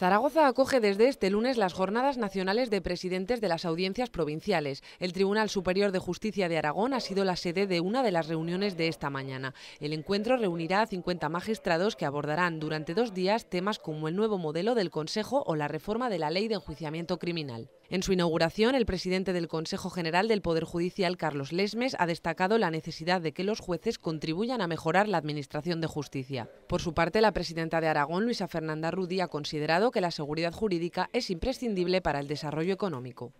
Zaragoza acoge desde este lunes las jornadas nacionales de presidentes de las audiencias provinciales. El Tribunal Superior de Justicia de Aragón ha sido la sede de una de las reuniones de esta mañana. El encuentro reunirá a 50 magistrados que abordarán durante dos días temas como el nuevo modelo del Consejo o la reforma de la ley de enjuiciamiento criminal. En su inauguración, el presidente del Consejo General del Poder Judicial, Carlos Lesmes, ha destacado la necesidad de que los jueces contribuyan a mejorar la administración de justicia. Por su parte, la presidenta de Aragón, Luisa Fernanda Rudi, ha considerado que la seguridad jurídica es imprescindible para el desarrollo económico.